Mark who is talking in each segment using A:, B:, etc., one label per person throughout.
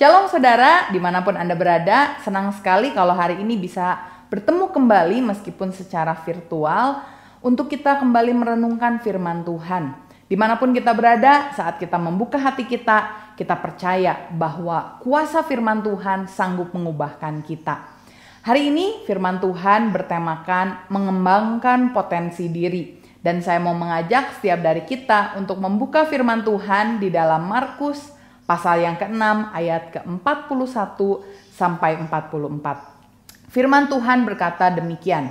A: Shalom saudara, dimanapun Anda berada, senang sekali kalau hari ini bisa bertemu kembali meskipun secara virtual untuk kita kembali merenungkan firman Tuhan. Dimanapun kita berada, saat kita membuka hati kita, kita percaya bahwa kuasa firman Tuhan sanggup mengubahkan kita. Hari ini firman Tuhan bertemakan mengembangkan potensi diri dan saya mau mengajak setiap dari kita untuk membuka firman Tuhan di dalam Markus pasal yang ke-6 ayat ke-41 sampai 44. Firman Tuhan berkata demikian.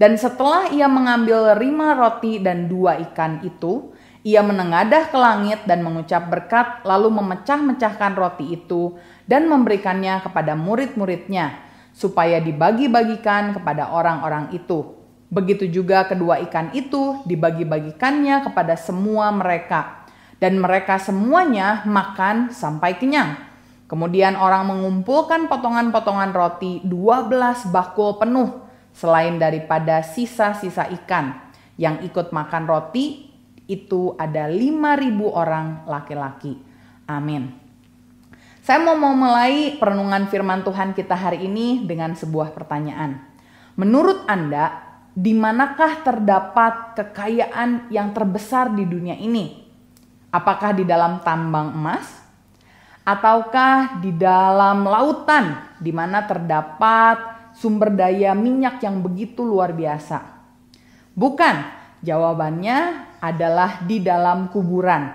A: Dan setelah ia mengambil lima roti dan dua ikan itu, ia menengadah ke langit dan mengucap berkat lalu memecah-mecahkan roti itu dan memberikannya kepada murid-muridnya supaya dibagi-bagikan kepada orang-orang itu. Begitu juga kedua ikan itu dibagi-bagikannya kepada semua mereka dan mereka semuanya makan sampai kenyang. Kemudian orang mengumpulkan potongan-potongan roti 12 bakul penuh selain daripada sisa-sisa ikan. Yang ikut makan roti itu ada 5.000 orang laki-laki. Amin. Saya mau memulai perenungan firman Tuhan kita hari ini dengan sebuah pertanyaan. Menurut Anda, di manakah terdapat kekayaan yang terbesar di dunia ini? Apakah di dalam tambang emas ataukah di dalam lautan di mana terdapat sumber daya minyak yang begitu luar biasa? Bukan, jawabannya adalah di dalam kuburan.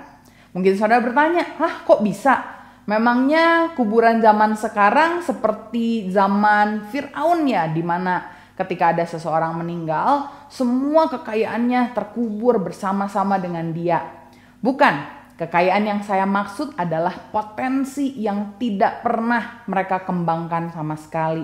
A: Mungkin saudara bertanya, "Ah, kok bisa?" Memangnya kuburan zaman sekarang seperti zaman Firaun ya, di mana ketika ada seseorang meninggal, semua kekayaannya terkubur bersama-sama dengan dia. Bukan, kekayaan yang saya maksud adalah potensi yang tidak pernah mereka kembangkan sama sekali.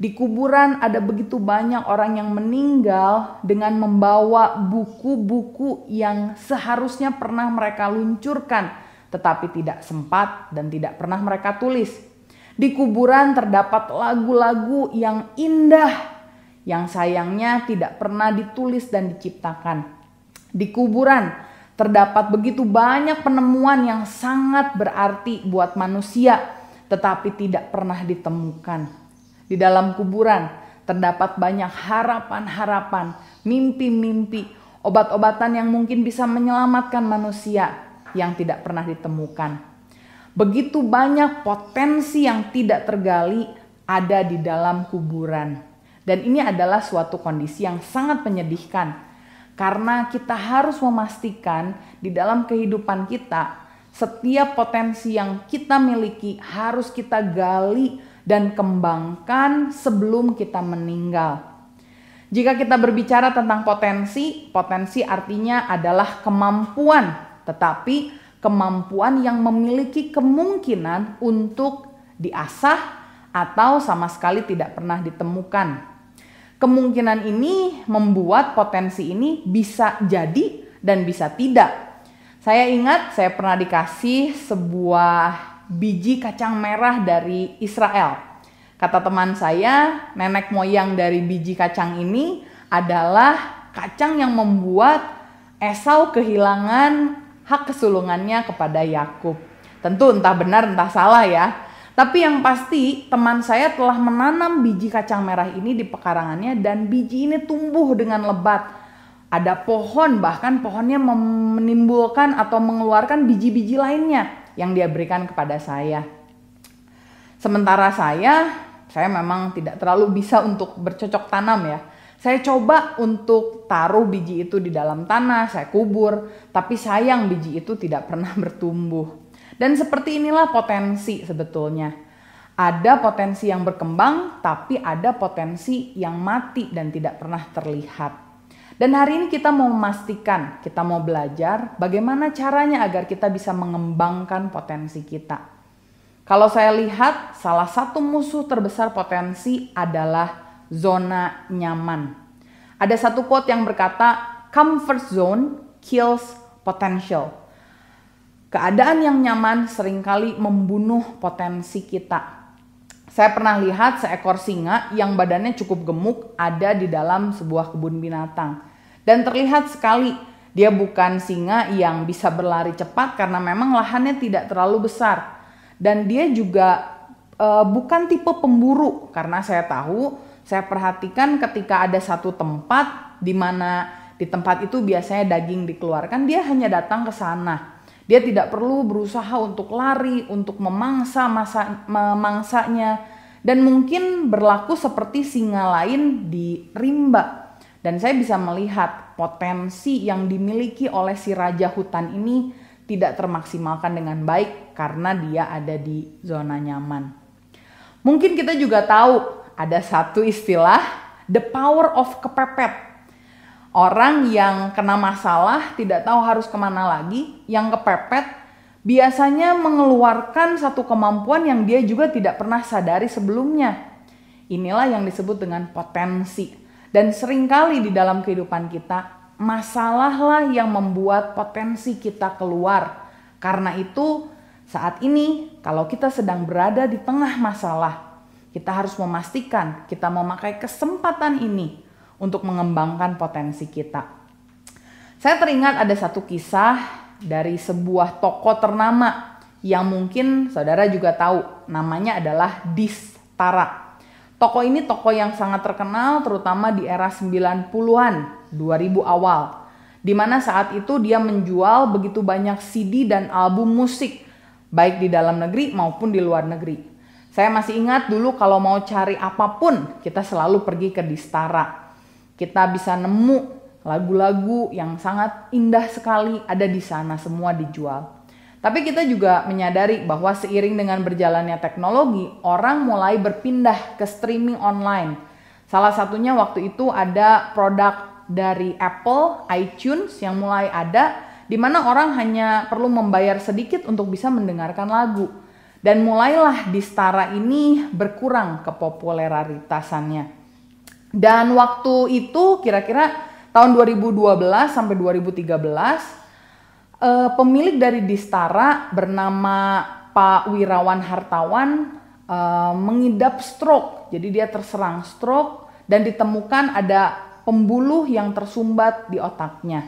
A: Di kuburan ada begitu banyak orang yang meninggal dengan membawa buku-buku yang seharusnya pernah mereka luncurkan, tetapi tidak sempat dan tidak pernah mereka tulis. Di kuburan terdapat lagu-lagu yang indah yang sayangnya tidak pernah ditulis dan diciptakan. Di kuburan Terdapat begitu banyak penemuan yang sangat berarti buat manusia, tetapi tidak pernah ditemukan. Di dalam kuburan terdapat banyak harapan-harapan, mimpi-mimpi, obat-obatan yang mungkin bisa menyelamatkan manusia yang tidak pernah ditemukan. Begitu banyak potensi yang tidak tergali ada di dalam kuburan, dan ini adalah suatu kondisi yang sangat menyedihkan karena kita harus memastikan di dalam kehidupan kita, setiap potensi yang kita miliki harus kita gali dan kembangkan sebelum kita meninggal. Jika kita berbicara tentang potensi, potensi artinya adalah kemampuan, tetapi kemampuan yang memiliki kemungkinan untuk diasah atau sama sekali tidak pernah ditemukan. Kemungkinan ini membuat potensi ini bisa jadi dan bisa tidak. Saya ingat saya pernah dikasih sebuah biji kacang merah dari Israel. Kata teman saya, nenek moyang dari biji kacang ini adalah kacang yang membuat Esau kehilangan hak kesulungannya kepada Yakub. Tentu entah benar entah salah ya. Tapi yang pasti teman saya telah menanam biji kacang merah ini di pekarangannya dan biji ini tumbuh dengan lebat. Ada pohon bahkan pohonnya menimbulkan atau mengeluarkan biji-biji lainnya yang dia berikan kepada saya. Sementara saya, saya memang tidak terlalu bisa untuk bercocok tanam ya. Saya coba untuk taruh biji itu di dalam tanah, saya kubur, tapi sayang biji itu tidak pernah bertumbuh. Dan seperti inilah potensi sebetulnya. Ada potensi yang berkembang, tapi ada potensi yang mati dan tidak pernah terlihat. Dan hari ini kita mau memastikan, kita mau belajar bagaimana caranya agar kita bisa mengembangkan potensi kita. Kalau saya lihat, salah satu musuh terbesar potensi adalah zona nyaman. Ada satu quote yang berkata, "Comfort zone kills potential." Keadaan yang nyaman seringkali membunuh potensi kita. Saya pernah lihat seekor singa yang badannya cukup gemuk ada di dalam sebuah kebun binatang. Dan terlihat sekali dia bukan singa yang bisa berlari cepat karena memang lahannya tidak terlalu besar. Dan dia juga e, bukan tipe pemburu karena saya tahu, saya perhatikan ketika ada satu tempat di mana di tempat itu biasanya daging dikeluarkan, dia hanya datang ke sana dia tidak perlu berusaha untuk lari, untuk memangsa masa, memangsanya, dan mungkin berlaku seperti singa lain di rimba. Dan saya bisa melihat potensi yang dimiliki oleh si raja hutan ini tidak termaksimalkan dengan baik karena dia ada di zona nyaman. Mungkin kita juga tahu ada satu istilah the power of kepepet Orang yang kena masalah tidak tahu harus kemana lagi, yang kepepet biasanya mengeluarkan satu kemampuan yang dia juga tidak pernah sadari sebelumnya. Inilah yang disebut dengan potensi. Dan seringkali di dalam kehidupan kita, masalahlah yang membuat potensi kita keluar. Karena itu saat ini kalau kita sedang berada di tengah masalah, kita harus memastikan kita memakai kesempatan ini untuk mengembangkan potensi kita. Saya teringat ada satu kisah dari sebuah toko ternama yang mungkin saudara juga tahu. Namanya adalah Distara. Toko ini toko yang sangat terkenal terutama di era 90-an, 2000 awal. Di mana saat itu dia menjual begitu banyak CD dan album musik baik di dalam negeri maupun di luar negeri. Saya masih ingat dulu kalau mau cari apapun kita selalu pergi ke Distara kita bisa nemu lagu-lagu yang sangat indah sekali ada di sana semua dijual. Tapi kita juga menyadari bahwa seiring dengan berjalannya teknologi, orang mulai berpindah ke streaming online. Salah satunya waktu itu ada produk dari Apple, iTunes yang mulai ada di mana orang hanya perlu membayar sedikit untuk bisa mendengarkan lagu. Dan mulailah di setara ini berkurang kepopuleraritasannya. Dan waktu itu kira-kira tahun 2012 sampai 2013 eh, pemilik dari Distara bernama Pak Wirawan Hartawan eh, mengidap stroke. Jadi dia terserang stroke dan ditemukan ada pembuluh yang tersumbat di otaknya.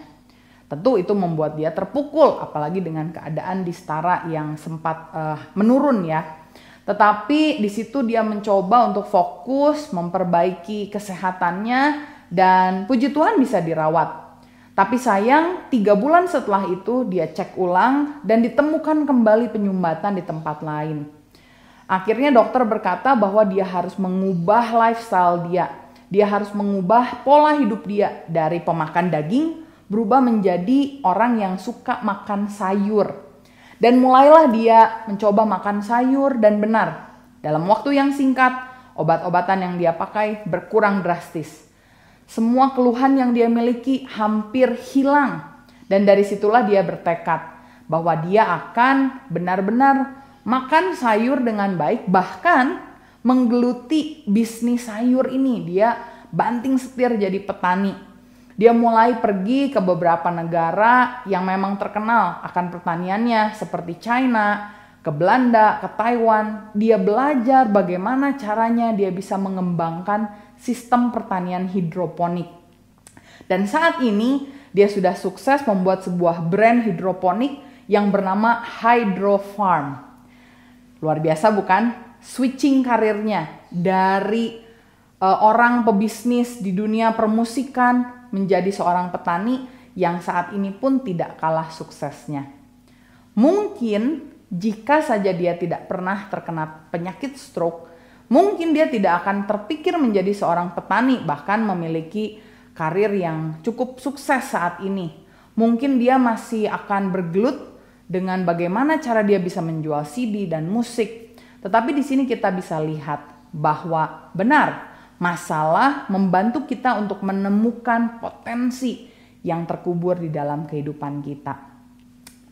A: Tentu itu membuat dia terpukul apalagi dengan keadaan Distara yang sempat eh, menurun ya. Tetapi di situ dia mencoba untuk fokus memperbaiki kesehatannya dan puji Tuhan bisa dirawat. Tapi sayang, tiga bulan setelah itu dia cek ulang dan ditemukan kembali penyumbatan di tempat lain. Akhirnya dokter berkata bahwa dia harus mengubah lifestyle dia. Dia harus mengubah pola hidup dia dari pemakan daging berubah menjadi orang yang suka makan sayur. Dan mulailah dia mencoba makan sayur dan benar. Dalam waktu yang singkat, obat-obatan yang dia pakai berkurang drastis. Semua keluhan yang dia miliki hampir hilang. Dan dari situlah dia bertekad bahwa dia akan benar-benar makan sayur dengan baik bahkan menggeluti bisnis sayur ini. Dia banting setir jadi petani dia mulai pergi ke beberapa negara yang memang terkenal akan pertaniannya seperti China, ke Belanda, ke Taiwan. Dia belajar bagaimana caranya dia bisa mengembangkan sistem pertanian hidroponik. Dan saat ini dia sudah sukses membuat sebuah brand hidroponik yang bernama Hydro Farm. Luar biasa bukan? Switching karirnya dari uh, orang pebisnis di dunia permusikan menjadi seorang petani yang saat ini pun tidak kalah suksesnya. Mungkin jika saja dia tidak pernah terkena penyakit stroke, mungkin dia tidak akan terpikir menjadi seorang petani, bahkan memiliki karir yang cukup sukses saat ini. Mungkin dia masih akan bergelut dengan bagaimana cara dia bisa menjual CD dan musik. Tetapi di sini kita bisa lihat bahwa benar masalah membantu kita untuk menemukan potensi yang terkubur di dalam kehidupan kita.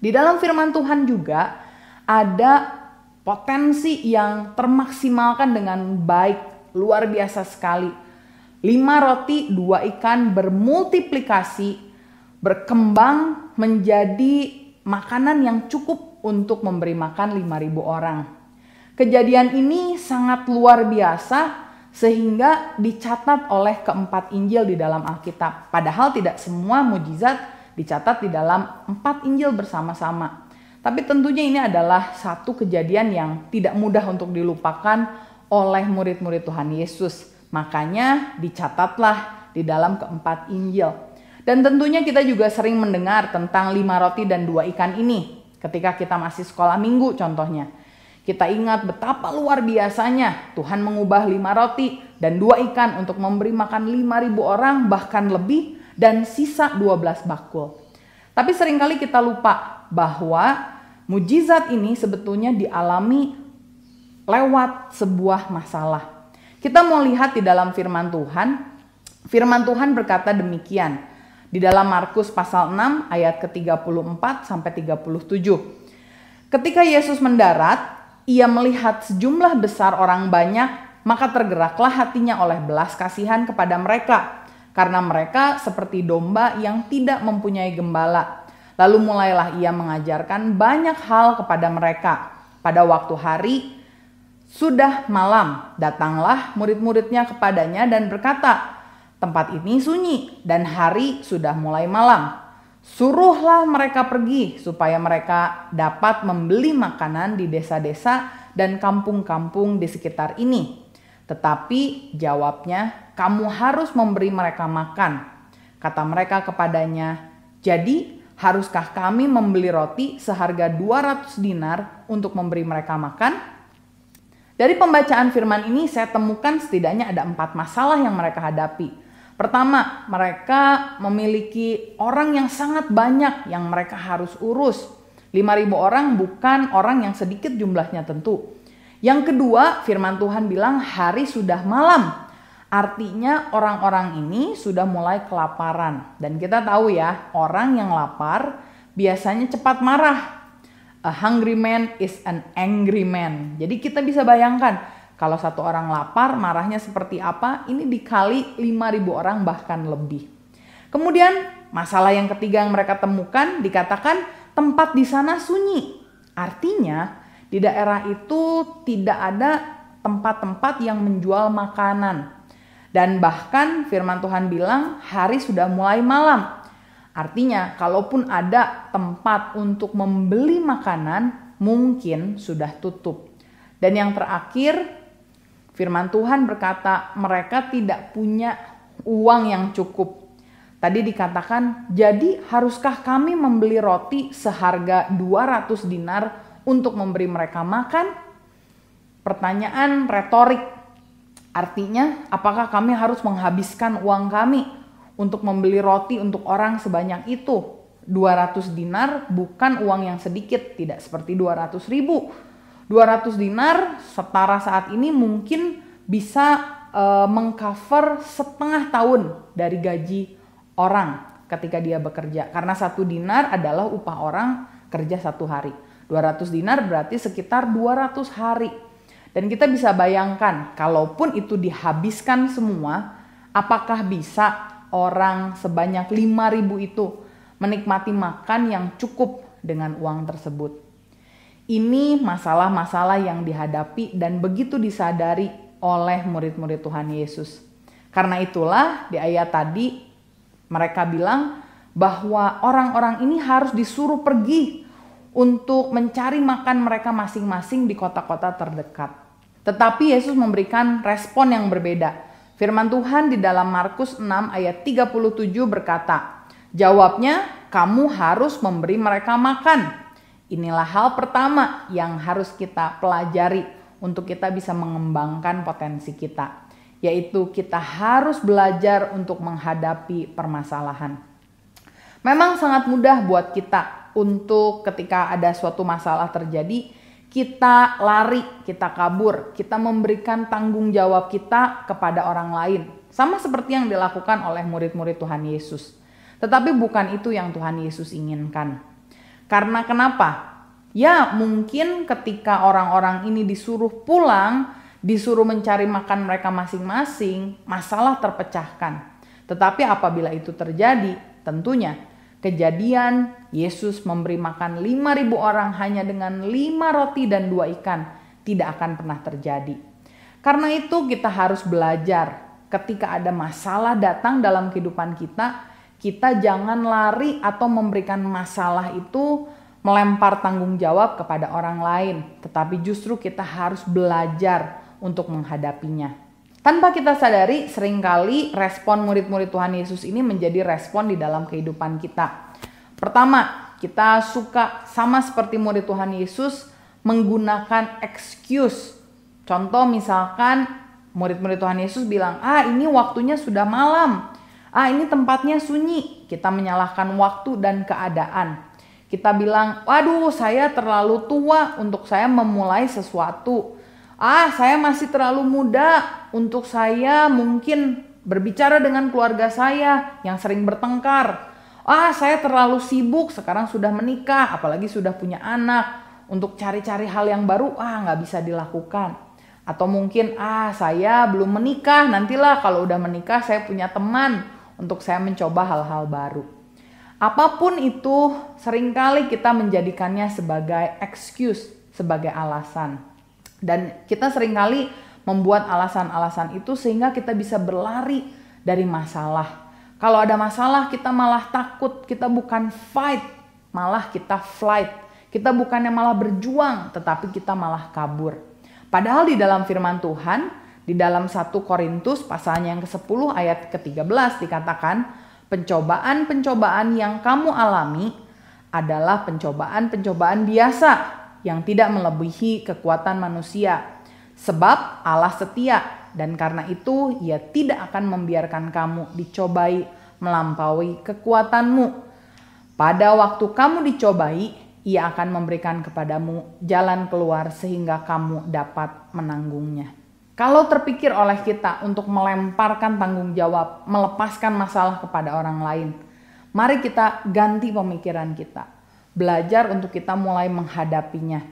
A: Di dalam firman Tuhan juga ada potensi yang termaksimalkan dengan baik, luar biasa sekali. Lima roti, dua ikan bermultiplikasi, berkembang menjadi makanan yang cukup untuk memberi makan lima ribu orang. Kejadian ini sangat luar biasa sehingga dicatat oleh keempat Injil di dalam Alkitab. Padahal tidak semua mujizat dicatat di dalam empat Injil bersama-sama. Tapi tentunya ini adalah satu kejadian yang tidak mudah untuk dilupakan oleh murid-murid Tuhan Yesus. Makanya dicatatlah di dalam keempat Injil. Dan tentunya kita juga sering mendengar tentang lima roti dan dua ikan ini ketika kita masih sekolah minggu contohnya. Kita ingat betapa luar biasanya Tuhan mengubah lima roti dan dua ikan untuk memberi makan lima ribu orang bahkan lebih dan sisa dua belas bakul. Tapi seringkali kita lupa bahwa mujizat ini sebetulnya dialami lewat sebuah masalah. Kita mau lihat di dalam firman Tuhan, firman Tuhan berkata demikian. Di dalam Markus pasal 6 ayat ke-34 sampai 37. Ketika Yesus mendarat, ia melihat sejumlah besar orang banyak, maka tergeraklah hatinya oleh belas kasihan kepada mereka, karena mereka seperti domba yang tidak mempunyai gembala. Lalu mulailah ia mengajarkan banyak hal kepada mereka. Pada waktu hari, sudah malam, datanglah murid-muridnya kepadanya dan berkata, "Tempat ini sunyi, dan hari sudah mulai malam. Suruhlah mereka pergi supaya mereka dapat membeli makanan di desa-desa dan kampung-kampung di sekitar ini. Tetapi jawabnya, "Kamu harus memberi mereka makan." Kata mereka kepadanya, "Jadi, haruskah kami membeli roti seharga 200 dinar untuk memberi mereka makan?" Dari pembacaan firman ini saya temukan setidaknya ada empat masalah yang mereka hadapi. Pertama, mereka memiliki orang yang sangat banyak yang mereka harus urus. 5.000 orang bukan orang yang sedikit jumlahnya tentu. Yang kedua, firman Tuhan bilang hari sudah malam. Artinya orang-orang ini sudah mulai kelaparan. Dan kita tahu ya, orang yang lapar biasanya cepat marah. A hungry man is an angry man. Jadi kita bisa bayangkan kalau satu orang lapar, marahnya seperti apa? Ini dikali 5.000 orang bahkan lebih. Kemudian masalah yang ketiga yang mereka temukan dikatakan tempat di sana sunyi. Artinya di daerah itu tidak ada tempat-tempat yang menjual makanan. Dan bahkan firman Tuhan bilang hari sudah mulai malam. Artinya kalaupun ada tempat untuk membeli makanan mungkin sudah tutup. Dan yang terakhir Firman Tuhan berkata, mereka tidak punya uang yang cukup. Tadi dikatakan, jadi haruskah kami membeli roti seharga 200 dinar untuk memberi mereka makan? Pertanyaan retorik. Artinya, apakah kami harus menghabiskan uang kami untuk membeli roti untuk orang sebanyak itu? 200 dinar bukan uang yang sedikit, tidak seperti 200 ribu 200 dinar setara saat ini mungkin bisa uh, mengcover setengah tahun dari gaji orang ketika dia bekerja karena satu dinar adalah upah orang kerja satu hari 200 dinar berarti sekitar 200 hari dan kita bisa bayangkan kalaupun itu dihabiskan semua apakah bisa orang sebanyak 5000 itu menikmati makan yang cukup dengan uang tersebut ini masalah-masalah yang dihadapi dan begitu disadari oleh murid-murid Tuhan Yesus. Karena itulah di ayat tadi mereka bilang bahwa orang-orang ini harus disuruh pergi untuk mencari makan mereka masing-masing di kota-kota terdekat. Tetapi Yesus memberikan respon yang berbeda. Firman Tuhan di dalam Markus 6 ayat 37 berkata, Jawabnya, kamu harus memberi mereka makan. Inilah hal pertama yang harus kita pelajari untuk kita bisa mengembangkan potensi kita, yaitu kita harus belajar untuk menghadapi permasalahan. Memang sangat mudah buat kita untuk ketika ada suatu masalah terjadi, kita lari, kita kabur, kita memberikan tanggung jawab kita kepada orang lain. Sama seperti yang dilakukan oleh murid-murid Tuhan Yesus. Tetapi bukan itu yang Tuhan Yesus inginkan. Karena kenapa? Ya, mungkin ketika orang-orang ini disuruh pulang, disuruh mencari makan mereka masing-masing, masalah terpecahkan. Tetapi apabila itu terjadi, tentunya kejadian Yesus memberi makan 5000 orang hanya dengan 5 roti dan 2 ikan tidak akan pernah terjadi. Karena itu kita harus belajar ketika ada masalah datang dalam kehidupan kita, kita jangan lari atau memberikan masalah itu melempar tanggung jawab kepada orang lain, tetapi justru kita harus belajar untuk menghadapinya. Tanpa kita sadari, seringkali respon murid-murid Tuhan Yesus ini menjadi respon di dalam kehidupan kita. Pertama, kita suka sama seperti murid Tuhan Yesus menggunakan excuse. Contoh misalkan murid-murid Tuhan Yesus bilang, "Ah, ini waktunya sudah malam." Ah, ini tempatnya sunyi. Kita menyalahkan waktu dan keadaan. Kita bilang, "Waduh, saya terlalu tua untuk saya memulai sesuatu." Ah, saya masih terlalu muda untuk saya mungkin berbicara dengan keluarga saya yang sering bertengkar. Ah, saya terlalu sibuk sekarang sudah menikah, apalagi sudah punya anak. Untuk cari-cari hal yang baru, ah nggak bisa dilakukan. Atau mungkin, ah saya belum menikah, nantilah kalau udah menikah saya punya teman untuk saya mencoba hal-hal baru. Apapun itu, seringkali kita menjadikannya sebagai excuse, sebagai alasan. Dan kita seringkali membuat alasan-alasan itu sehingga kita bisa berlari dari masalah. Kalau ada masalah, kita malah takut, kita bukan fight, malah kita flight. Kita bukannya malah berjuang, tetapi kita malah kabur. Padahal di dalam firman Tuhan, di dalam 1 Korintus pasalnya yang ke-10 ayat ke-13 dikatakan, pencobaan-pencobaan yang kamu alami adalah pencobaan-pencobaan biasa yang tidak melebihi kekuatan manusia. Sebab Allah setia dan karena itu ia tidak akan membiarkan kamu dicobai melampaui kekuatanmu. Pada waktu kamu dicobai, ia akan memberikan kepadamu jalan keluar sehingga kamu dapat menanggungnya. Kalau terpikir oleh kita untuk melemparkan tanggung jawab, melepaskan masalah kepada orang lain, mari kita ganti pemikiran kita. Belajar untuk kita mulai menghadapinya.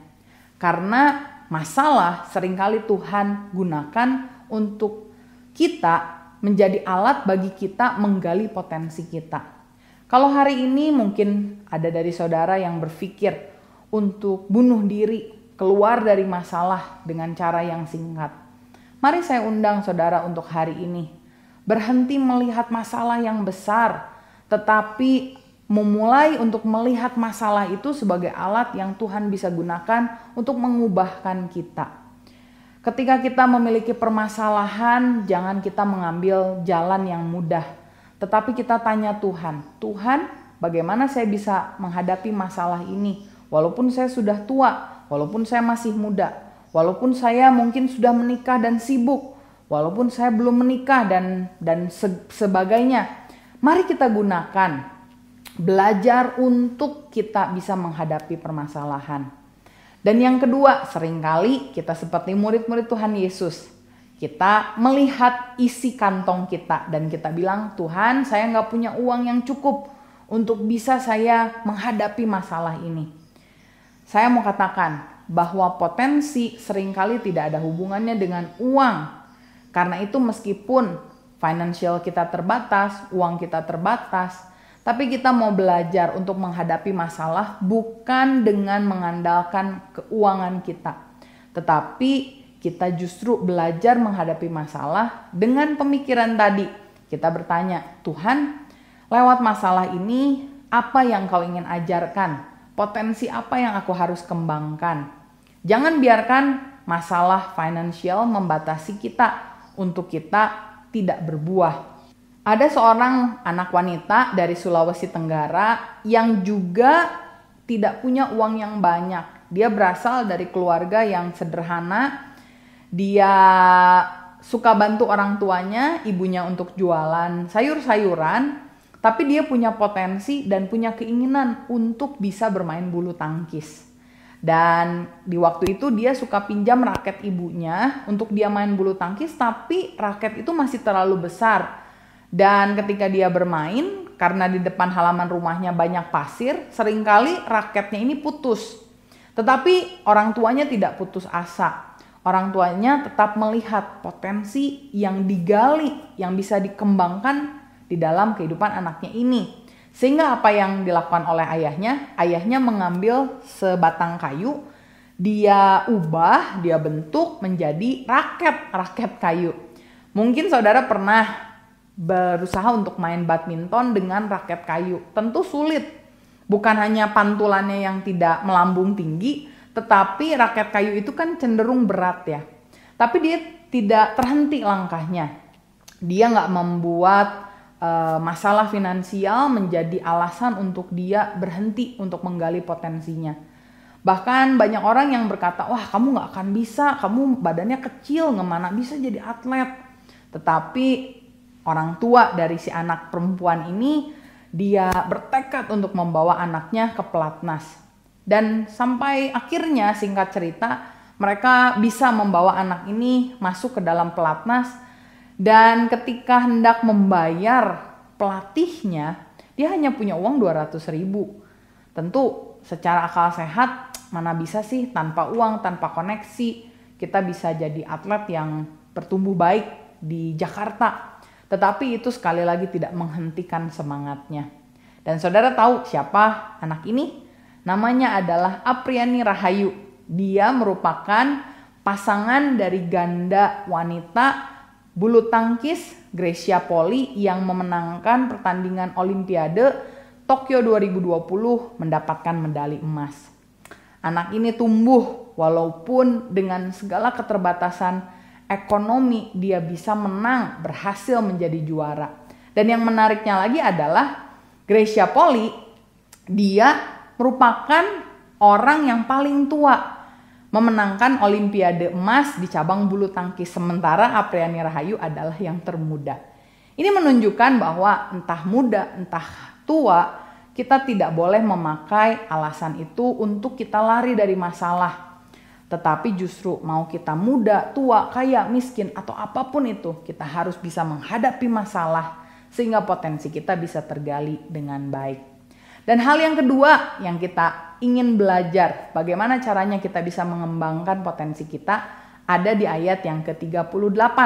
A: Karena masalah seringkali Tuhan gunakan untuk kita menjadi alat bagi kita menggali potensi kita. Kalau hari ini mungkin ada dari saudara yang berpikir untuk bunuh diri, keluar dari masalah dengan cara yang singkat Mari saya undang saudara untuk hari ini berhenti melihat masalah yang besar, tetapi memulai untuk melihat masalah itu sebagai alat yang Tuhan bisa gunakan untuk mengubahkan kita. Ketika kita memiliki permasalahan, jangan kita mengambil jalan yang mudah, tetapi kita tanya Tuhan, "Tuhan, bagaimana saya bisa menghadapi masalah ini? Walaupun saya sudah tua, walaupun saya masih muda, Walaupun saya mungkin sudah menikah dan sibuk, walaupun saya belum menikah dan dan se sebagainya. Mari kita gunakan belajar untuk kita bisa menghadapi permasalahan. Dan yang kedua, seringkali kita seperti murid-murid Tuhan Yesus. Kita melihat isi kantong kita dan kita bilang, Tuhan saya nggak punya uang yang cukup untuk bisa saya menghadapi masalah ini. Saya mau katakan, bahwa potensi seringkali tidak ada hubungannya dengan uang. Karena itu meskipun financial kita terbatas, uang kita terbatas, tapi kita mau belajar untuk menghadapi masalah bukan dengan mengandalkan keuangan kita. Tetapi kita justru belajar menghadapi masalah dengan pemikiran tadi. Kita bertanya, Tuhan, lewat masalah ini apa yang kau ingin ajarkan? Potensi apa yang aku harus kembangkan? Jangan biarkan masalah finansial membatasi kita untuk kita tidak berbuah. Ada seorang anak wanita dari Sulawesi Tenggara yang juga tidak punya uang yang banyak. Dia berasal dari keluarga yang sederhana. Dia suka bantu orang tuanya, ibunya untuk jualan sayur-sayuran, tapi dia punya potensi dan punya keinginan untuk bisa bermain bulu tangkis. Dan di waktu itu dia suka pinjam raket ibunya untuk dia main bulu tangkis tapi raket itu masih terlalu besar. Dan ketika dia bermain karena di depan halaman rumahnya banyak pasir, seringkali raketnya ini putus. Tetapi orang tuanya tidak putus asa. Orang tuanya tetap melihat potensi yang digali, yang bisa dikembangkan di dalam kehidupan anaknya ini. Sehingga apa yang dilakukan oleh ayahnya, ayahnya mengambil sebatang kayu, dia ubah, dia bentuk menjadi raket, raket kayu. Mungkin saudara pernah berusaha untuk main badminton dengan raket kayu. Tentu sulit. Bukan hanya pantulannya yang tidak melambung tinggi, tetapi raket kayu itu kan cenderung berat ya. Tapi dia tidak terhenti langkahnya. Dia nggak membuat Eh, masalah finansial menjadi alasan untuk dia berhenti untuk menggali potensinya. Bahkan banyak orang yang berkata, wah kamu gak akan bisa, kamu badannya kecil, ngemana bisa jadi atlet. Tetapi orang tua dari si anak perempuan ini, dia bertekad untuk membawa anaknya ke pelatnas. Dan sampai akhirnya singkat cerita, mereka bisa membawa anak ini masuk ke dalam pelatnas dan ketika hendak membayar pelatihnya, dia hanya punya uang 200 ribu. Tentu secara akal sehat mana bisa sih tanpa uang, tanpa koneksi kita bisa jadi atlet yang bertumbuh baik di Jakarta. Tetapi itu sekali lagi tidak menghentikan semangatnya. Dan saudara tahu siapa anak ini? Namanya adalah Apriani Rahayu. Dia merupakan pasangan dari ganda wanita Bulu tangkis Grecia Poli yang memenangkan pertandingan Olimpiade Tokyo 2020 mendapatkan medali emas. Anak ini tumbuh walaupun dengan segala keterbatasan ekonomi dia bisa menang, berhasil menjadi juara. Dan yang menariknya lagi adalah Grecia Poli dia merupakan orang yang paling tua memenangkan Olimpiade emas di cabang bulu tangkis sementara Apriani Rahayu adalah yang termuda. Ini menunjukkan bahwa entah muda, entah tua, kita tidak boleh memakai alasan itu untuk kita lari dari masalah. Tetapi justru mau kita muda, tua, kaya, miskin atau apapun itu, kita harus bisa menghadapi masalah sehingga potensi kita bisa tergali dengan baik. Dan hal yang kedua yang kita ingin belajar bagaimana caranya kita bisa mengembangkan potensi kita ada di ayat yang ke-38.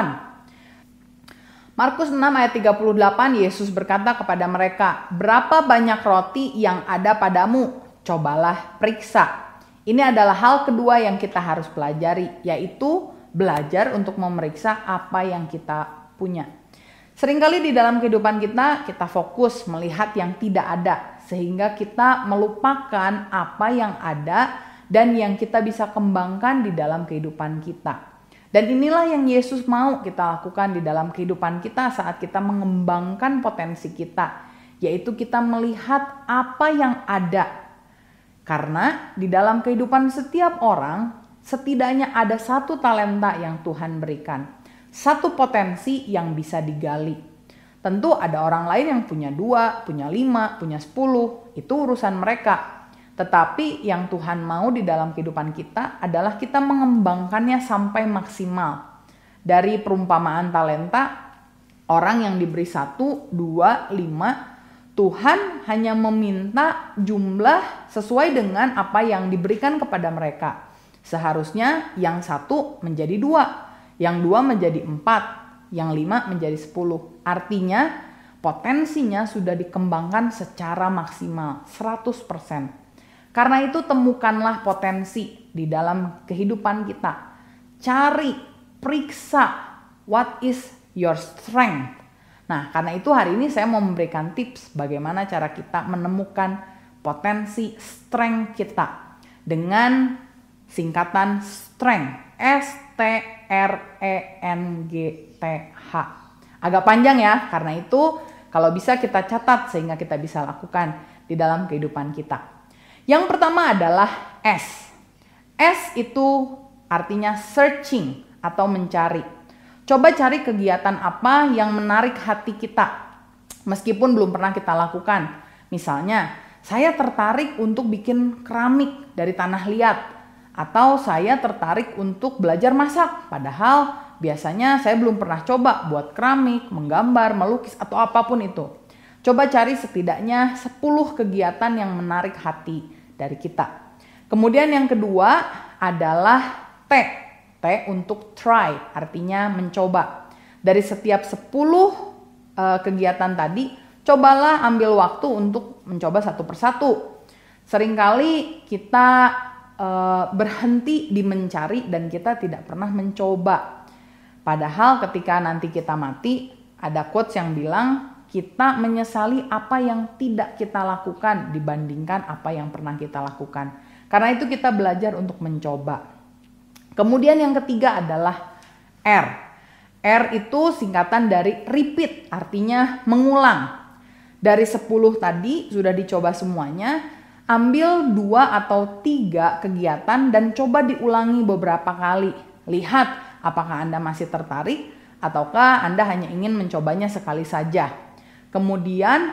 A: Markus 6 ayat 38 Yesus berkata kepada mereka, "Berapa banyak roti yang ada padamu? Cobalah periksa." Ini adalah hal kedua yang kita harus pelajari, yaitu belajar untuk memeriksa apa yang kita punya. Seringkali di dalam kehidupan kita, kita fokus melihat yang tidak ada, sehingga kita melupakan apa yang ada dan yang kita bisa kembangkan di dalam kehidupan kita. Dan inilah yang Yesus mau kita lakukan di dalam kehidupan kita saat kita mengembangkan potensi kita, yaitu kita melihat apa yang ada. Karena di dalam kehidupan setiap orang setidaknya ada satu talenta yang Tuhan berikan, satu potensi yang bisa digali. Tentu ada orang lain yang punya dua, punya lima, punya sepuluh. Itu urusan mereka. Tetapi yang Tuhan mau di dalam kehidupan kita adalah kita mengembangkannya sampai maksimal. Dari perumpamaan talenta, orang yang diberi satu, dua, lima, Tuhan hanya meminta jumlah sesuai dengan apa yang diberikan kepada mereka. Seharusnya yang satu menjadi dua, yang dua menjadi empat, yang lima menjadi sepuluh Artinya potensinya sudah dikembangkan secara maksimal 100%. Karena itu temukanlah potensi di dalam kehidupan kita. Cari, periksa what is your strength. Nah, karena itu hari ini saya mau memberikan tips bagaimana cara kita menemukan potensi strength kita dengan singkatan strength S T R E N G e. TH. Agak panjang ya, karena itu kalau bisa kita catat sehingga kita bisa lakukan di dalam kehidupan kita. Yang pertama adalah S. S itu artinya searching atau mencari. Coba cari kegiatan apa yang menarik hati kita meskipun belum pernah kita lakukan. Misalnya, saya tertarik untuk bikin keramik dari tanah liat atau saya tertarik untuk belajar masak padahal Biasanya saya belum pernah coba buat keramik, menggambar, melukis, atau apapun itu. Coba cari setidaknya 10 kegiatan yang menarik hati dari kita. Kemudian yang kedua adalah T. T untuk try, artinya mencoba. Dari setiap 10 eh, kegiatan tadi, cobalah ambil waktu untuk mencoba satu persatu. Seringkali kita eh, berhenti di mencari dan kita tidak pernah mencoba Padahal ketika nanti kita mati, ada quotes yang bilang kita menyesali apa yang tidak kita lakukan dibandingkan apa yang pernah kita lakukan. Karena itu kita belajar untuk mencoba. Kemudian yang ketiga adalah R. R itu singkatan dari repeat, artinya mengulang. Dari 10 tadi sudah dicoba semuanya, ambil dua atau tiga kegiatan dan coba diulangi beberapa kali. Lihat Apakah Anda masih tertarik ataukah Anda hanya ingin mencobanya sekali saja? Kemudian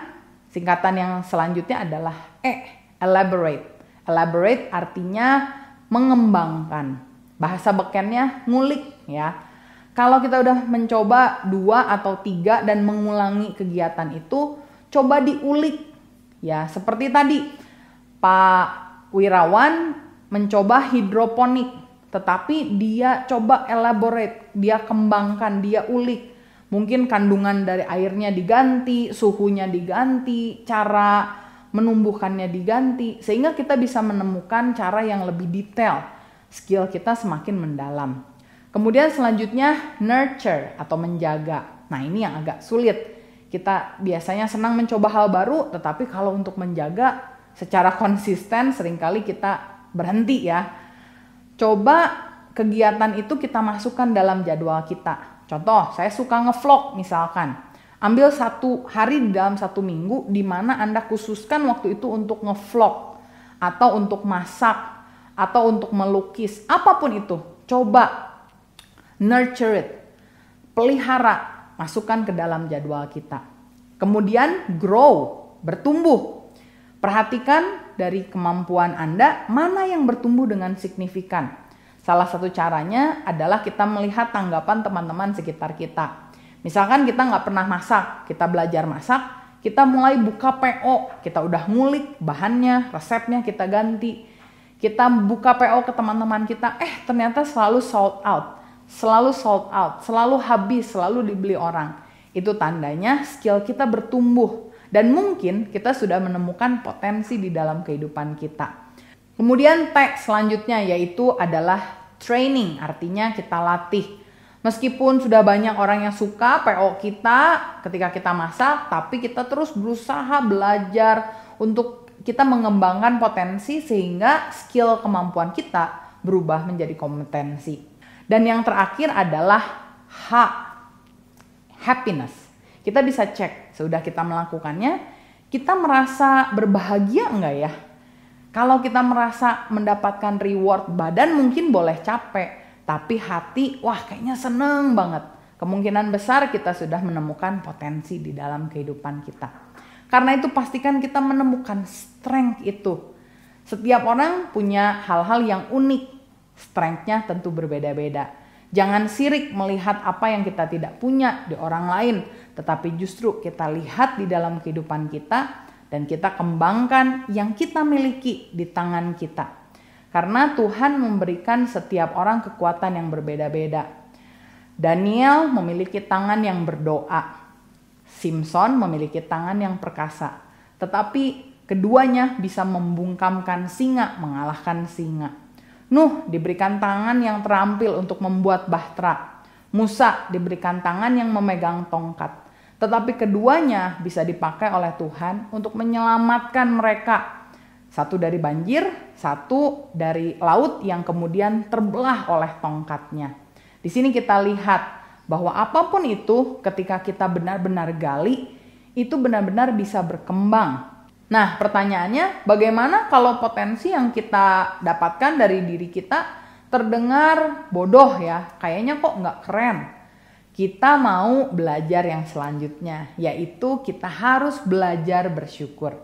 A: singkatan yang selanjutnya adalah E, elaborate. Elaborate artinya mengembangkan. Bahasa bekennya ngulik ya. Kalau kita udah mencoba dua atau tiga dan mengulangi kegiatan itu, coba diulik. Ya, seperti tadi Pak Wirawan mencoba hidroponik tetapi dia coba elaborate, dia kembangkan, dia ulik. Mungkin kandungan dari airnya diganti, suhunya diganti, cara menumbuhkannya diganti, sehingga kita bisa menemukan cara yang lebih detail. Skill kita semakin mendalam. Kemudian selanjutnya nurture atau menjaga. Nah ini yang agak sulit. Kita biasanya senang mencoba hal baru, tetapi kalau untuk menjaga secara konsisten seringkali kita berhenti ya coba kegiatan itu kita masukkan dalam jadwal kita. Contoh, saya suka ngevlog misalkan. Ambil satu hari dalam satu minggu di mana Anda khususkan waktu itu untuk ngevlog atau untuk masak atau untuk melukis, apapun itu. Coba nurture it. Pelihara, masukkan ke dalam jadwal kita. Kemudian grow, bertumbuh. Perhatikan dari kemampuan Anda mana yang bertumbuh dengan signifikan. Salah satu caranya adalah kita melihat tanggapan teman-teman sekitar kita. Misalkan kita nggak pernah masak, kita belajar masak, kita mulai buka PO, kita udah ngulik bahannya, resepnya kita ganti. Kita buka PO ke teman-teman kita, eh ternyata selalu sold out, selalu sold out, selalu habis, selalu dibeli orang. Itu tandanya skill kita bertumbuh. Dan mungkin kita sudah menemukan potensi di dalam kehidupan kita. Kemudian tag selanjutnya yaitu adalah training, artinya kita latih. Meskipun sudah banyak orang yang suka PO kita ketika kita masak, tapi kita terus berusaha belajar untuk kita mengembangkan potensi sehingga skill kemampuan kita berubah menjadi kompetensi. Dan yang terakhir adalah H, happiness. Kita bisa cek sudah kita melakukannya, kita merasa berbahagia enggak ya? Kalau kita merasa mendapatkan reward badan mungkin boleh capek, tapi hati wah kayaknya seneng banget. Kemungkinan besar kita sudah menemukan potensi di dalam kehidupan kita. Karena itu pastikan kita menemukan strength itu. Setiap orang punya hal-hal yang unik. strengthnya tentu berbeda-beda Jangan sirik melihat apa yang kita tidak punya di orang lain, tetapi justru kita lihat di dalam kehidupan kita dan kita kembangkan yang kita miliki di tangan kita. Karena Tuhan memberikan setiap orang kekuatan yang berbeda-beda. Daniel memiliki tangan yang berdoa. Simpson memiliki tangan yang perkasa. Tetapi keduanya bisa membungkamkan singa, mengalahkan singa. Nuh diberikan tangan yang terampil untuk membuat bahtera. Musa diberikan tangan yang memegang tongkat. Tetapi keduanya bisa dipakai oleh Tuhan untuk menyelamatkan mereka. Satu dari banjir, satu dari laut yang kemudian terbelah oleh tongkatnya. Di sini kita lihat bahwa apapun itu ketika kita benar-benar gali, itu benar-benar bisa berkembang Nah, pertanyaannya bagaimana kalau potensi yang kita dapatkan dari diri kita terdengar bodoh ya, kayaknya kok nggak keren. Kita mau belajar yang selanjutnya, yaitu kita harus belajar bersyukur.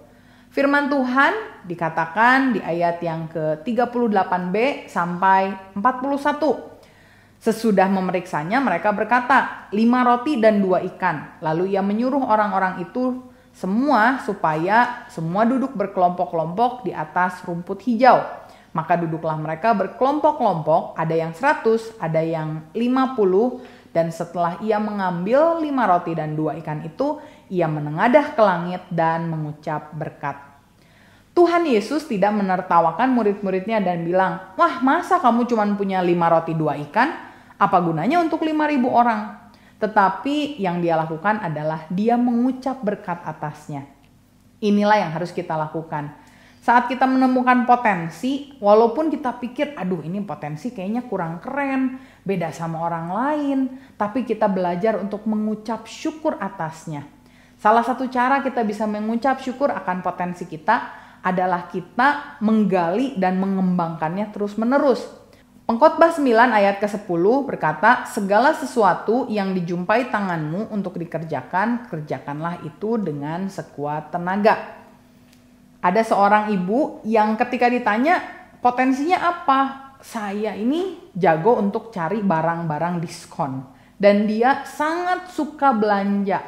A: Firman Tuhan dikatakan di ayat yang ke-38b sampai 41. Sesudah memeriksanya mereka berkata, lima roti dan dua ikan. Lalu ia menyuruh orang-orang itu semua supaya semua duduk berkelompok-kelompok di atas rumput hijau. Maka duduklah mereka berkelompok-kelompok, ada yang 100, ada yang 50, dan setelah ia mengambil lima roti dan dua ikan itu, ia menengadah ke langit dan mengucap berkat. Tuhan Yesus tidak menertawakan murid-muridnya dan bilang, Wah masa kamu cuma punya lima roti dua ikan? Apa gunanya untuk lima ribu orang? Tetapi yang dia lakukan adalah dia mengucap berkat atasnya. Inilah yang harus kita lakukan. Saat kita menemukan potensi, walaupun kita pikir, aduh ini potensi kayaknya kurang keren, beda sama orang lain, tapi kita belajar untuk mengucap syukur atasnya. Salah satu cara kita bisa mengucap syukur akan potensi kita adalah kita menggali dan mengembangkannya terus-menerus Pengkhotbah 9 ayat ke-10 berkata, "Segala sesuatu yang dijumpai tanganmu untuk dikerjakan, kerjakanlah itu dengan sekuat tenaga." Ada seorang ibu yang ketika ditanya potensinya apa? Saya ini jago untuk cari barang-barang diskon dan dia sangat suka belanja.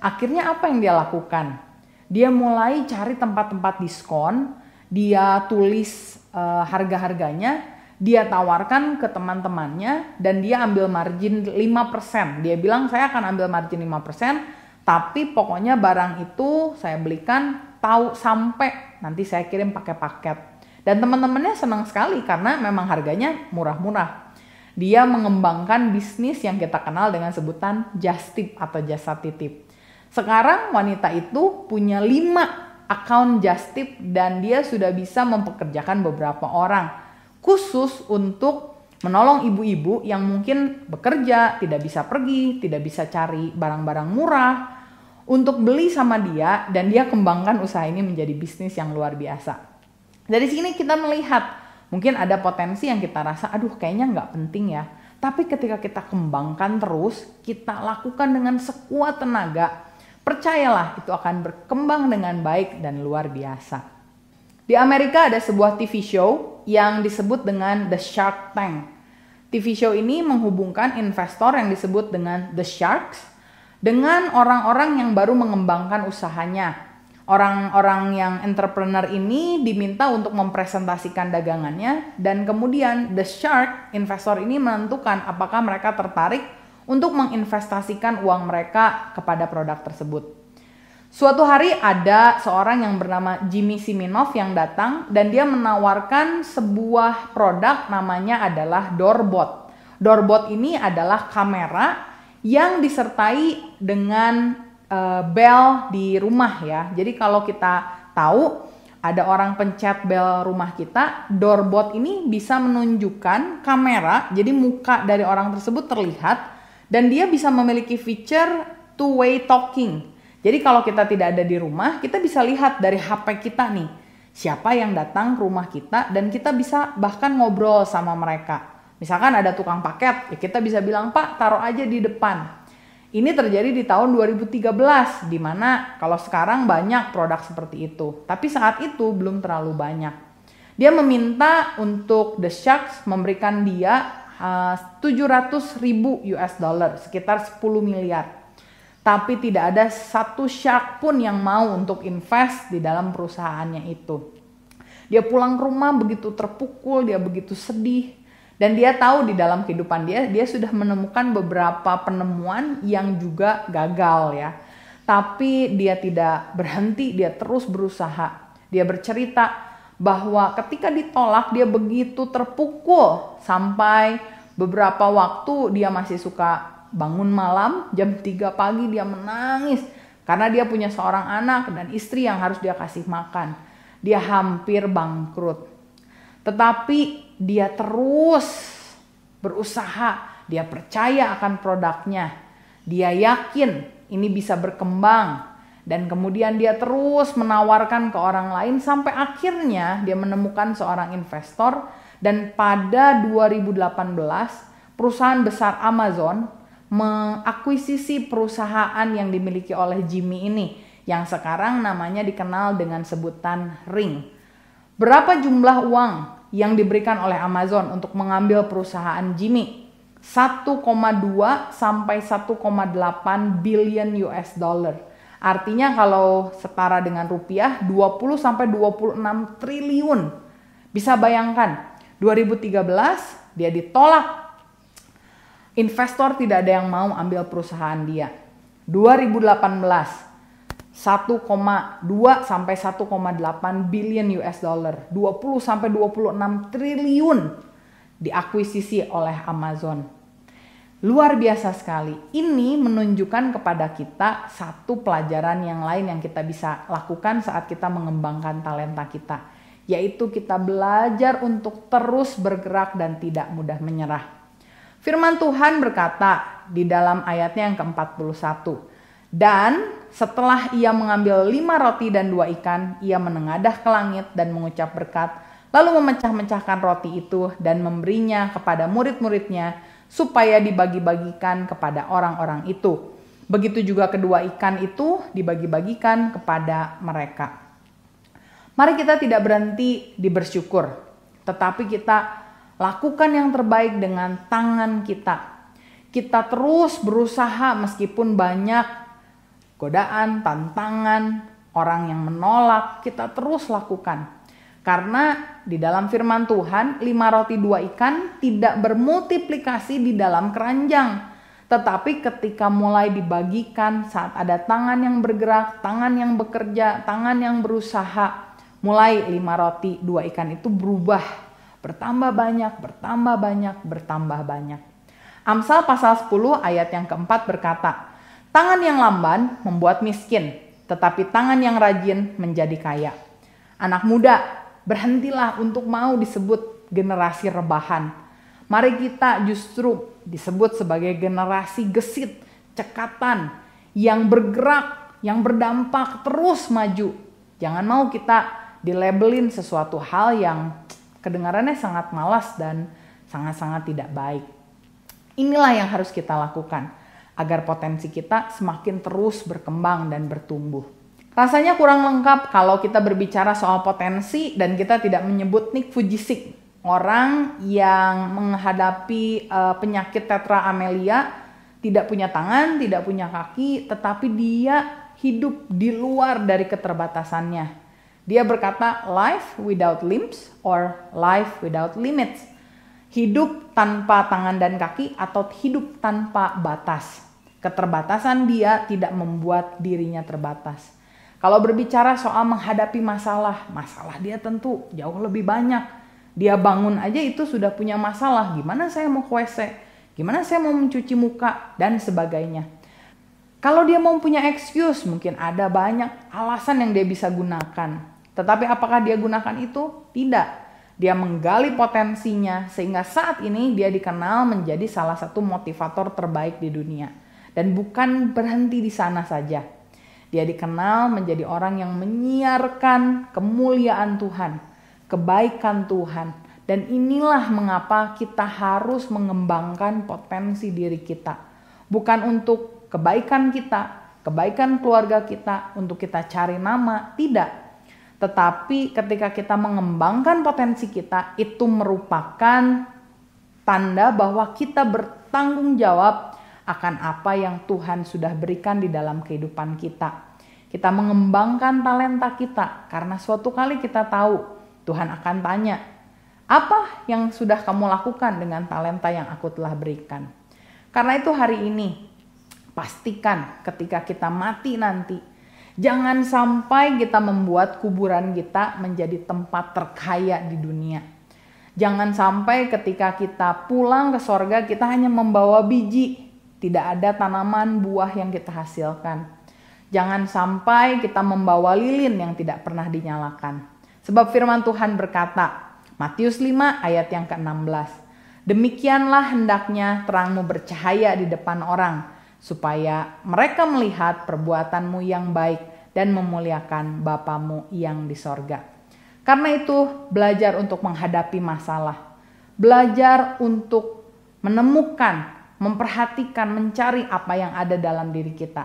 A: Akhirnya apa yang dia lakukan? Dia mulai cari tempat-tempat diskon, dia tulis eh, harga-harganya dia tawarkan ke teman-temannya dan dia ambil margin 5%. Dia bilang saya akan ambil margin 5%, tapi pokoknya barang itu saya belikan tahu sampai nanti saya kirim pakai paket. Dan teman-temannya senang sekali karena memang harganya murah-murah. Dia mengembangkan bisnis yang kita kenal dengan sebutan just tip atau jasa titip. Sekarang wanita itu punya 5 account just tip dan dia sudah bisa mempekerjakan beberapa orang khusus untuk menolong ibu-ibu yang mungkin bekerja, tidak bisa pergi, tidak bisa cari barang-barang murah untuk beli sama dia dan dia kembangkan usaha ini menjadi bisnis yang luar biasa. Dari sini kita melihat mungkin ada potensi yang kita rasa aduh kayaknya nggak penting ya. Tapi ketika kita kembangkan terus, kita lakukan dengan sekuat tenaga, percayalah itu akan berkembang dengan baik dan luar biasa. Di Amerika ada sebuah TV show yang disebut dengan The Shark Tank. TV show ini menghubungkan investor yang disebut dengan The Sharks dengan orang-orang yang baru mengembangkan usahanya. Orang-orang yang entrepreneur ini diminta untuk mempresentasikan dagangannya dan kemudian The Shark, investor ini menentukan apakah mereka tertarik untuk menginvestasikan uang mereka kepada produk tersebut. Suatu hari ada seorang yang bernama Jimmy Siminoff yang datang dan dia menawarkan sebuah produk namanya adalah doorbot. Doorbot ini adalah kamera yang disertai dengan uh, bel di rumah ya. Jadi kalau kita tahu ada orang pencet bel rumah kita, doorbot ini bisa menunjukkan kamera, jadi muka dari orang tersebut terlihat dan dia bisa memiliki feature two-way talking jadi kalau kita tidak ada di rumah, kita bisa lihat dari HP kita nih, siapa yang datang ke rumah kita dan kita bisa bahkan ngobrol sama mereka. Misalkan ada tukang paket, ya kita bisa bilang, "Pak, taruh aja di depan." Ini terjadi di tahun 2013 di mana kalau sekarang banyak produk seperti itu, tapi saat itu belum terlalu banyak. Dia meminta untuk The Sharks memberikan dia eh, uh, 700 ribu US dollar, sekitar 10 miliar tapi tidak ada satu syak pun yang mau untuk invest di dalam perusahaannya itu. Dia pulang rumah begitu terpukul, dia begitu sedih, dan dia tahu di dalam kehidupan dia, dia sudah menemukan beberapa penemuan yang juga gagal ya. Tapi dia tidak berhenti, dia terus berusaha. Dia bercerita bahwa ketika ditolak dia begitu terpukul sampai beberapa waktu dia masih suka bangun malam jam 3 pagi dia menangis karena dia punya seorang anak dan istri yang harus dia kasih makan. Dia hampir bangkrut. Tetapi dia terus berusaha, dia percaya akan produknya. Dia yakin ini bisa berkembang dan kemudian dia terus menawarkan ke orang lain sampai akhirnya dia menemukan seorang investor dan pada 2018 perusahaan besar Amazon mengakuisisi perusahaan yang dimiliki oleh Jimmy ini yang sekarang namanya dikenal dengan sebutan Ring. Berapa jumlah uang yang diberikan oleh Amazon untuk mengambil perusahaan Jimmy? 1,2 sampai 1,8 billion US dollar. Artinya kalau setara dengan rupiah 20 sampai 26 triliun. Bisa bayangkan 2013 dia ditolak investor tidak ada yang mau ambil perusahaan dia. 2018 1,2 sampai 1,8 billion US dollar, 20 sampai 26 triliun diakuisisi oleh Amazon. Luar biasa sekali. Ini menunjukkan kepada kita satu pelajaran yang lain yang kita bisa lakukan saat kita mengembangkan talenta kita, yaitu kita belajar untuk terus bergerak dan tidak mudah menyerah. Firman Tuhan berkata di dalam ayatnya yang ke-41, dan setelah ia mengambil lima roti dan dua ikan, ia menengadah ke langit dan mengucap berkat, lalu memecah-mecahkan roti itu dan memberinya kepada murid-muridnya supaya dibagi-bagikan kepada orang-orang itu. Begitu juga kedua ikan itu dibagi-bagikan kepada mereka. Mari kita tidak berhenti di bersyukur, tetapi kita Lakukan yang terbaik dengan tangan kita. Kita terus berusaha meskipun banyak godaan, tantangan, orang yang menolak, kita terus lakukan. Karena di dalam firman Tuhan, lima roti dua ikan tidak bermultiplikasi di dalam keranjang. Tetapi ketika mulai dibagikan saat ada tangan yang bergerak, tangan yang bekerja, tangan yang berusaha, mulai lima roti dua ikan itu berubah bertambah banyak, bertambah banyak, bertambah banyak. Amsal pasal 10 ayat yang keempat berkata, Tangan yang lamban membuat miskin, tetapi tangan yang rajin menjadi kaya. Anak muda, berhentilah untuk mau disebut generasi rebahan. Mari kita justru disebut sebagai generasi gesit, cekatan, yang bergerak, yang berdampak terus maju. Jangan mau kita dilabelin sesuatu hal yang kedengarannya sangat malas dan sangat-sangat tidak baik. Inilah yang harus kita lakukan agar potensi kita semakin terus berkembang dan bertumbuh. Rasanya kurang lengkap kalau kita berbicara soal potensi dan kita tidak menyebut Nick Fujisik, orang yang menghadapi uh, penyakit tetra amelia, tidak punya tangan, tidak punya kaki, tetapi dia hidup di luar dari keterbatasannya. Dia berkata life without limbs or life without limits. Hidup tanpa tangan dan kaki atau hidup tanpa batas. Keterbatasan dia tidak membuat dirinya terbatas. Kalau berbicara soal menghadapi masalah, masalah dia tentu jauh lebih banyak. Dia bangun aja itu sudah punya masalah. Gimana saya mau kuese? Gimana saya mau mencuci muka? Dan sebagainya. Kalau dia mau punya excuse, mungkin ada banyak alasan yang dia bisa gunakan. Tetapi apakah dia gunakan itu? Tidak. Dia menggali potensinya sehingga saat ini dia dikenal menjadi salah satu motivator terbaik di dunia. Dan bukan berhenti di sana saja. Dia dikenal menjadi orang yang menyiarkan kemuliaan Tuhan, kebaikan Tuhan. Dan inilah mengapa kita harus mengembangkan potensi diri kita. Bukan untuk kebaikan kita, kebaikan keluarga kita, untuk kita cari nama, tidak tetapi ketika kita mengembangkan potensi kita itu merupakan tanda bahwa kita bertanggung jawab akan apa yang Tuhan sudah berikan di dalam kehidupan kita. Kita mengembangkan talenta kita karena suatu kali kita tahu Tuhan akan tanya, "Apa yang sudah kamu lakukan dengan talenta yang aku telah berikan?" Karena itu hari ini pastikan ketika kita mati nanti Jangan sampai kita membuat kuburan kita menjadi tempat terkaya di dunia. Jangan sampai ketika kita pulang ke sorga kita hanya membawa biji, tidak ada tanaman buah yang kita hasilkan. Jangan sampai kita membawa lilin yang tidak pernah dinyalakan. Sebab firman Tuhan berkata, Matius 5 ayat yang ke-16, Demikianlah hendaknya terangmu bercahaya di depan orang, supaya mereka melihat perbuatanmu yang baik dan memuliakan Bapamu yang di sorga. Karena itu, belajar untuk menghadapi masalah, belajar untuk menemukan, memperhatikan, mencari apa yang ada dalam diri kita,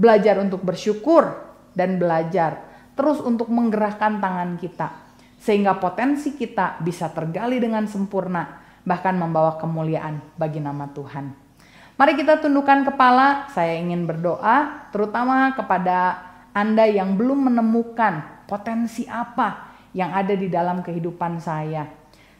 A: belajar untuk bersyukur, dan belajar terus untuk menggerakkan tangan kita, sehingga potensi kita bisa tergali dengan sempurna, bahkan membawa kemuliaan bagi nama Tuhan. Mari kita tundukkan kepala. Saya ingin berdoa terutama kepada Anda yang belum menemukan potensi apa yang ada di dalam kehidupan saya.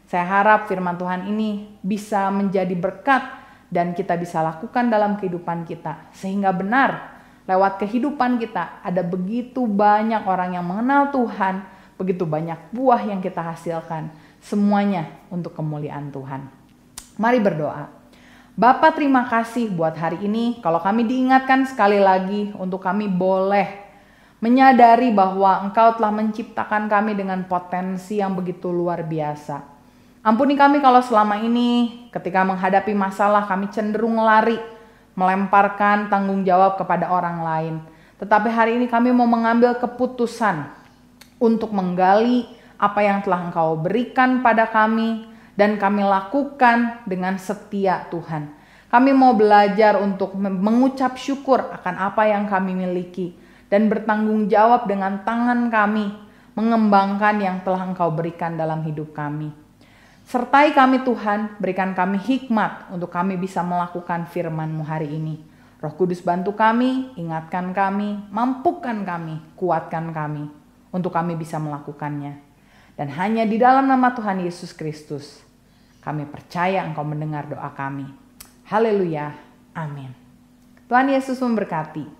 A: Saya harap firman Tuhan ini bisa menjadi berkat dan kita bisa lakukan dalam kehidupan kita sehingga benar lewat kehidupan kita ada begitu banyak orang yang mengenal Tuhan, begitu banyak buah yang kita hasilkan, semuanya untuk kemuliaan Tuhan. Mari berdoa. Bapak terima kasih buat hari ini kalau kami diingatkan sekali lagi untuk kami boleh menyadari bahwa Engkau telah menciptakan kami dengan potensi yang begitu luar biasa. Ampuni kami kalau selama ini ketika menghadapi masalah kami cenderung lari, melemparkan tanggung jawab kepada orang lain. Tetapi hari ini kami mau mengambil keputusan untuk menggali apa yang telah Engkau berikan pada kami, dan kami lakukan dengan setia Tuhan. Kami mau belajar untuk mengucap syukur akan apa yang kami miliki dan bertanggung jawab dengan tangan kami mengembangkan yang telah Engkau berikan dalam hidup kami. Sertai kami Tuhan, berikan kami hikmat untuk kami bisa melakukan firman-Mu hari ini. Roh Kudus bantu kami, ingatkan kami, mampukan kami, kuatkan kami untuk kami bisa melakukannya. Dan hanya di dalam nama Tuhan Yesus Kristus kami percaya Engkau mendengar doa kami. Haleluya. Amin. Tuhan Yesus memberkati.